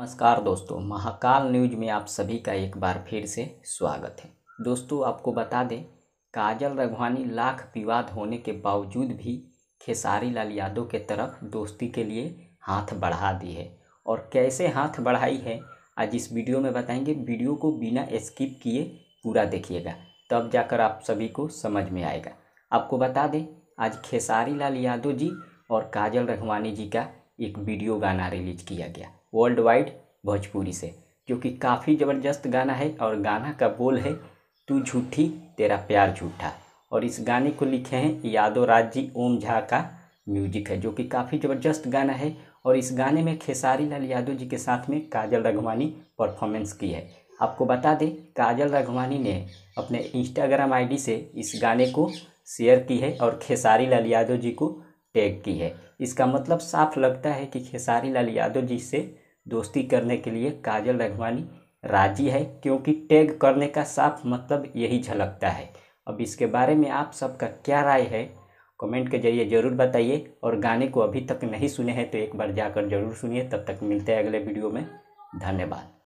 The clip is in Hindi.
नमस्कार दोस्तों महाकाल न्यूज में आप सभी का एक बार फिर से स्वागत है दोस्तों आपको बता दें काजल रघवानी लाख विवाद होने के बावजूद भी खेसारी लाल यादव के तरफ दोस्ती के लिए हाथ बढ़ा दी है और कैसे हाथ बढ़ाई है आज इस वीडियो में बताएंगे वीडियो को बिना स्किप किए पूरा देखिएगा तब जाकर आप सभी को समझ में आएगा आपको बता दें आज खेसारी लाल यादव जी और काजल रघवानी जी का एक वीडियो गाना रिलीज किया गया वर्ल्ड वाइड भोजपुरी से जो कि काफ़ी ज़बरदस्त गाना है और गाना का बोल है तू झूठी तेरा प्यार झूठा और इस गाने को लिखे हैं यादव राज जी ओम झा का म्यूजिक है जो कि काफ़ी ज़बरदस्त गाना है और इस गाने में खेसारी लाल यादव जी के साथ में काजल रघवानी परफॉर्मेंस की है आपको बता दें काजल रघवानी ने अपने इंस्टाग्राम आईडी से इस गाने को शेयर की है और खेसारी लाल यादव जी को टैग की है इसका मतलब साफ लगता है कि खेसारी लाल यादव जी से दोस्ती करने के लिए काजल रघवानी राजी है क्योंकि टैग करने का साफ मतलब यही झलकता है अब इसके बारे में आप सबका क्या राय है कमेंट के जरिए ज़रूर बताइए और गाने को अभी तक नहीं सुने हैं तो एक बार जाकर ज़रूर सुनिए तब तक मिलते हैं अगले वीडियो में धन्यवाद